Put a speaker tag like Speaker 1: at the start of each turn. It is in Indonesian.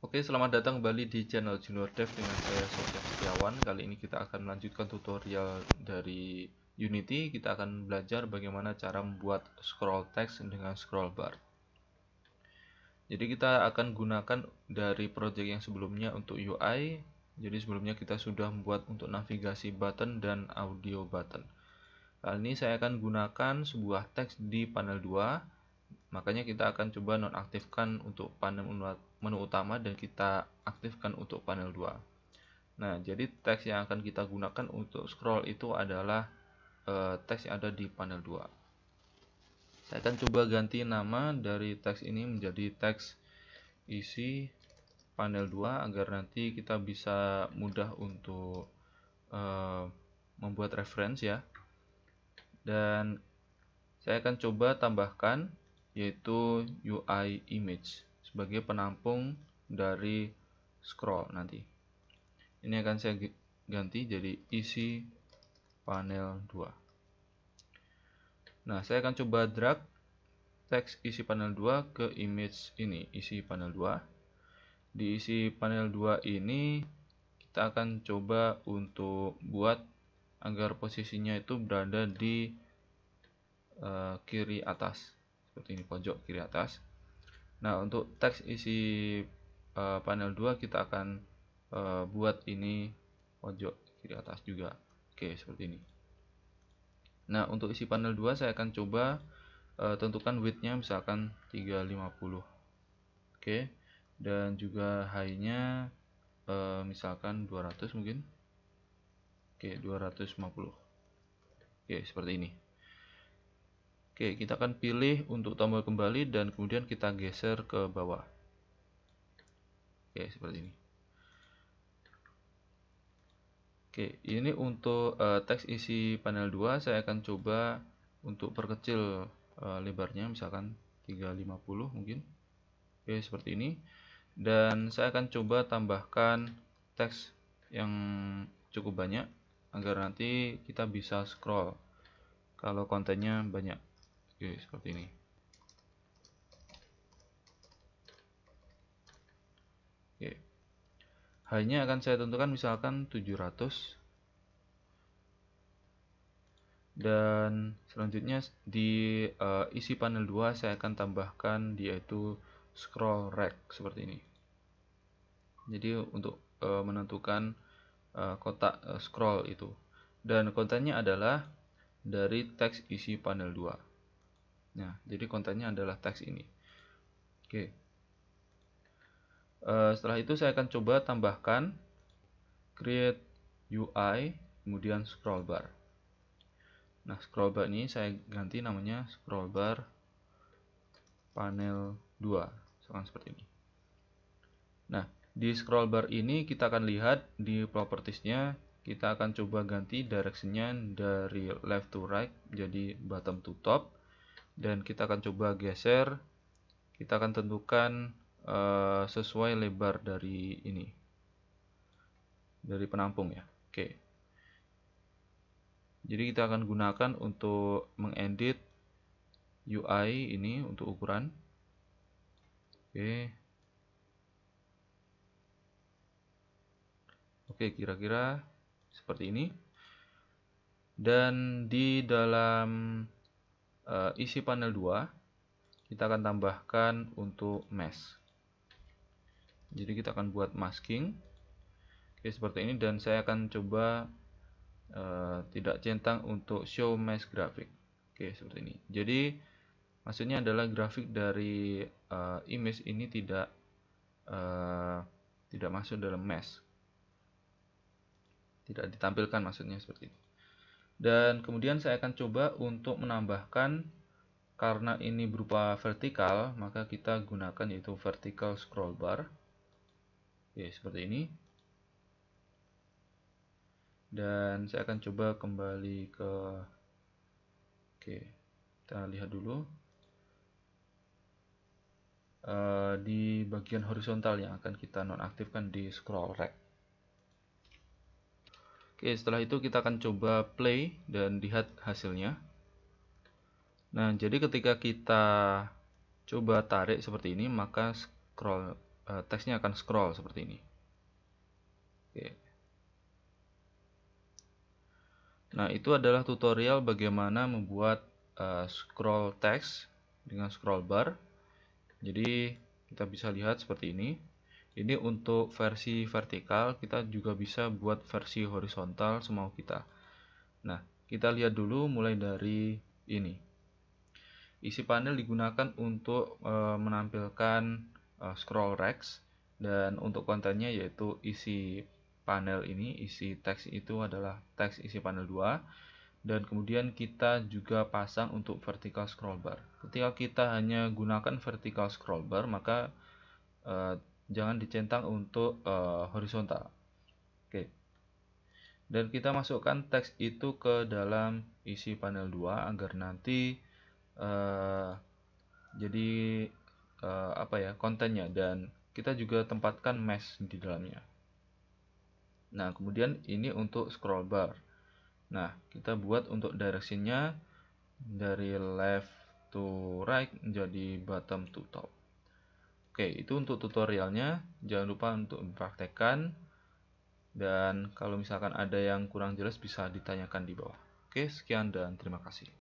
Speaker 1: Oke, selamat datang kembali di channel Junior Dev dengan saya Sofyan Setiawan. Kali ini kita akan melanjutkan tutorial dari Unity. Kita akan belajar bagaimana cara membuat scroll text dengan scroll bar. Jadi kita akan gunakan dari project yang sebelumnya untuk UI. Jadi sebelumnya kita sudah membuat untuk navigasi button dan audio button. Kali ini saya akan gunakan sebuah teks di panel 2 makanya kita akan coba nonaktifkan untuk panel menu utama dan kita aktifkan untuk panel 2 nah jadi teks yang akan kita gunakan untuk scroll itu adalah e, teks yang ada di panel 2 saya akan coba ganti nama dari teks ini menjadi teks isi panel 2 agar nanti kita bisa mudah untuk e, membuat reference ya dan saya akan coba tambahkan yaitu UI image sebagai penampung dari scroll nanti. Ini akan saya ganti jadi isi panel 2. Nah, saya akan coba drag teks isi panel 2 ke image ini, isi panel 2. Di isi panel 2 ini kita akan coba untuk buat agar posisinya itu berada di uh, kiri atas seperti ini pojok kiri atas nah untuk teks isi uh, panel 2 kita akan uh, buat ini pojok kiri atas juga oke seperti ini nah untuk isi panel 2 saya akan coba uh, tentukan widthnya misalkan 350 oke dan juga high nya uh, misalkan 200 mungkin oke 250 oke seperti ini Oke, kita akan pilih untuk tombol kembali dan kemudian kita geser ke bawah. Oke, seperti ini. Oke, ini untuk uh, teks isi panel 2 saya akan coba untuk perkecil uh, lebarnya misalkan 350 mungkin. Oke, seperti ini. Dan saya akan coba tambahkan teks yang cukup banyak agar nanti kita bisa scroll kalau kontennya banyak. Oke, seperti ini. Oke. Hanya akan saya tentukan misalkan 700 dan selanjutnya di uh, isi panel 2 saya akan tambahkan dia itu scroll rack seperti ini jadi untuk uh, menentukan uh, kotak uh, scroll itu dan kontennya adalah dari teks isi panel 2 Nah, jadi kontennya adalah teks ini. Oke. Uh, setelah itu saya akan coba tambahkan create UI, kemudian scroll bar. Nah, scroll bar ini saya ganti namanya scroll bar panel 2, sekarang seperti ini. Nah, di scroll bar ini kita akan lihat di propertiesnya kita akan coba ganti directionnya dari left to right jadi bottom to top dan kita akan coba geser kita akan tentukan uh, sesuai lebar dari ini dari penampung ya oke okay. jadi kita akan gunakan untuk mengedit UI ini untuk ukuran oke okay. Oke, kira-kira seperti ini. Dan di dalam uh, isi panel 2 kita akan tambahkan untuk mesh jadi kita akan buat masking oke seperti ini dan saya akan coba uh, tidak centang untuk show mesh grafik oke seperti ini jadi maksudnya adalah grafik dari uh, image ini tidak uh, tidak masuk dalam mesh tidak ditampilkan maksudnya seperti ini dan kemudian saya akan coba untuk menambahkan karena ini berupa vertikal maka kita gunakan yaitu vertical scroll bar oke seperti ini dan saya akan coba kembali ke oke kita lihat dulu uh, di bagian horizontal yang akan kita nonaktifkan di scroll rack Oke, setelah itu kita akan coba play dan lihat hasilnya. Nah, jadi ketika kita coba tarik seperti ini, maka scroll eh, teksnya akan scroll seperti ini. Oke. Nah, itu adalah tutorial bagaimana membuat eh, scroll text dengan scroll bar. Jadi, kita bisa lihat seperti ini. Ini untuk versi vertikal kita juga bisa buat versi horizontal semau kita. Nah, kita lihat dulu mulai dari ini. Isi panel digunakan untuk e, menampilkan e, scroll racks dan untuk kontennya yaitu isi panel ini, isi teks itu adalah teks isi panel 2 dan kemudian kita juga pasang untuk vertical scroll bar. Ketika kita hanya gunakan vertical scroll bar, maka e, jangan dicentang untuk uh, horizontal oke dan kita masukkan teks itu ke dalam isi panel 2 agar nanti uh, jadi uh, apa ya kontennya dan kita juga tempatkan mesh di dalamnya nah kemudian ini untuk scroll bar nah kita buat untuk directionnya dari left to right menjadi bottom to top Oke, itu untuk tutorialnya. Jangan lupa untuk mempraktekkan. Dan kalau misalkan ada yang kurang jelas bisa ditanyakan di bawah. Oke, sekian dan terima kasih.